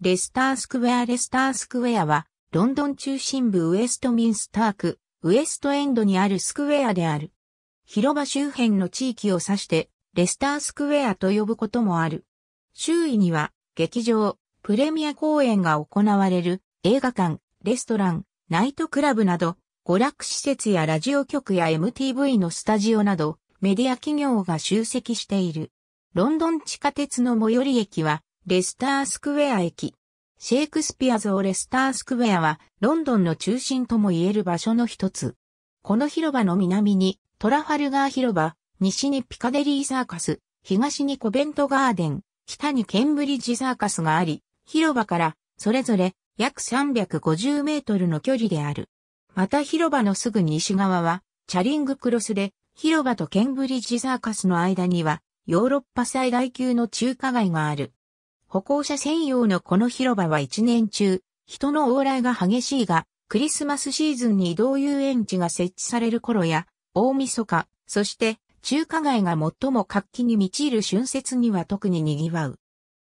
レスタースクウェアレスタースクウェアは、ロンドン中心部ウェストミンスター区、ウエストエンドにあるスクウェアである。広場周辺の地域を指して、レスタースクウェアと呼ぶこともある。周囲には、劇場、プレミア公演が行われる、映画館、レストラン、ナイトクラブなど、娯楽施設やラジオ局や MTV のスタジオなど、メディア企業が集積している。ロンドン地下鉄の最寄り駅は、レスタースクエア駅。シェイクスピア像レスタースクエアは、ロンドンの中心とも言える場所の一つ。この広場の南に、トラファルガー広場、西にピカデリーサーカス、東にコベントガーデン、北にケンブリッジサーカスがあり、広場から、それぞれ、約350メートルの距離である。また広場のすぐ西側は、チャリングクロスで、広場とケンブリッジサーカスの間には、ヨーロッパ最大級の中華街がある。歩行者専用のこの広場は一年中、人の往来が激しいが、クリスマスシーズンに移動遊園地が設置される頃や、大晦日、そして中華街が最も活気に満ちる春節には特に賑わう。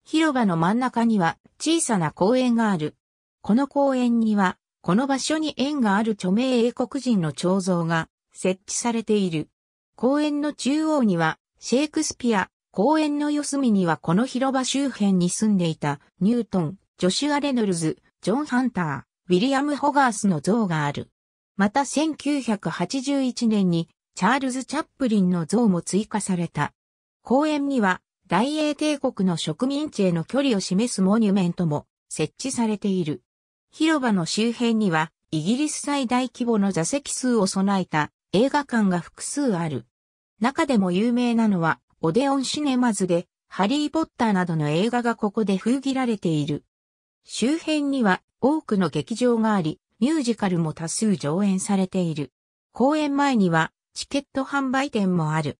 広場の真ん中には小さな公園がある。この公園には、この場所に縁がある著名英国人の彫像が設置されている。公園の中央には、シェイクスピア、公園の四隅にはこの広場周辺に住んでいたニュートン、ジョシュア・レノルズ、ジョン・ハンター、ウィリアム・ホガースの像がある。また1981年にチャールズ・チャップリンの像も追加された。公園には大英帝国の植民地への距離を示すモニュメントも設置されている。広場の周辺にはイギリス最大規模の座席数を備えた映画館が複数ある。中でも有名なのはオデオンシネマズで、ハリー・ポッターなどの映画がここで封切られている。周辺には多くの劇場があり、ミュージカルも多数上演されている。公演前にはチケット販売店もある。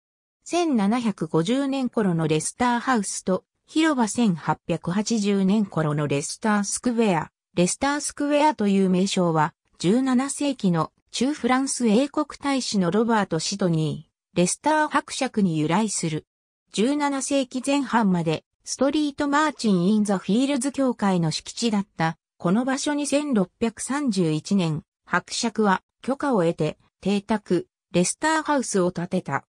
1750年頃のレスターハウスと広場1880年頃のレスタースクウェア。レスタースクウェアという名称は17世紀の中フランス英国大使のロバート・シドニー、レスター伯爵に由来する。17世紀前半までストリートマーチン・イン・ザ・フィールズ協会の敷地だったこの場所に1631年、伯爵は許可を得て邸宅、レスターハウスを建てた。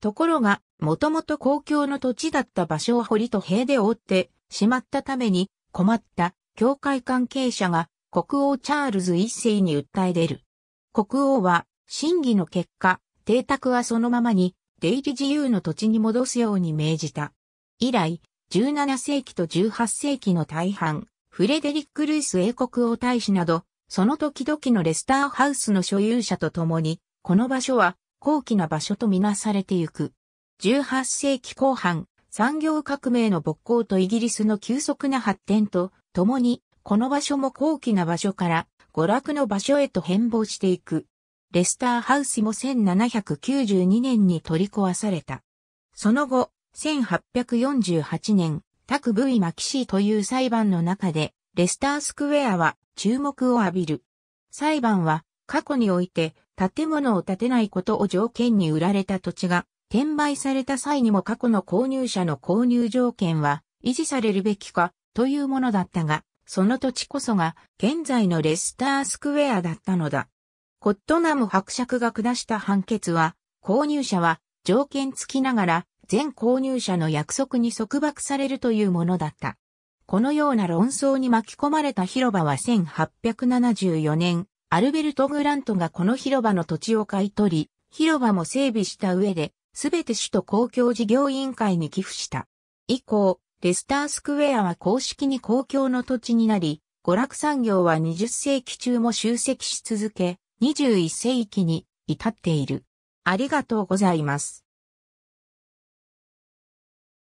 ところが、もともと公共の土地だった場所を堀と塀で覆ってしまったために困った教会関係者が国王チャールズ一世に訴え出る。国王は審議の結果、邸宅はそのままに出入り自由の土地に戻すように命じた。以来、17世紀と18世紀の大半、フレデリック・ルイス英国王大使など、その時々のレスターハウスの所有者と共に、この場所は高貴な場所とみなされてゆく。18世紀後半、産業革命の勃興とイギリスの急速な発展と、共に、この場所も高貴な場所から、娯楽の場所へと変貌していく。レスターハウスも1792年に取り壊された。その後、1848年、タク・ブイ・マキシーという裁判の中で、レスタースクウェアは注目を浴びる。裁判は、過去において、建物を建てないことを条件に売られた土地が、転売された際にも過去の購入者の購入条件は、維持されるべきか、というものだったが、その土地こそが、現在のレスタースクウェアだったのだ。コットナム伯爵が下した判決は、購入者は条件付きながら全購入者の約束に束縛されるというものだった。このような論争に巻き込まれた広場は1874年、アルベルト・グラントがこの広場の土地を買い取り、広場も整備した上で、すべて首都公共事業委員会に寄付した。以降、レスタースクエアは公式に公共の土地になり、娯楽産業は20世紀中も集積し続け、21世紀に至っている。ありがとうございます。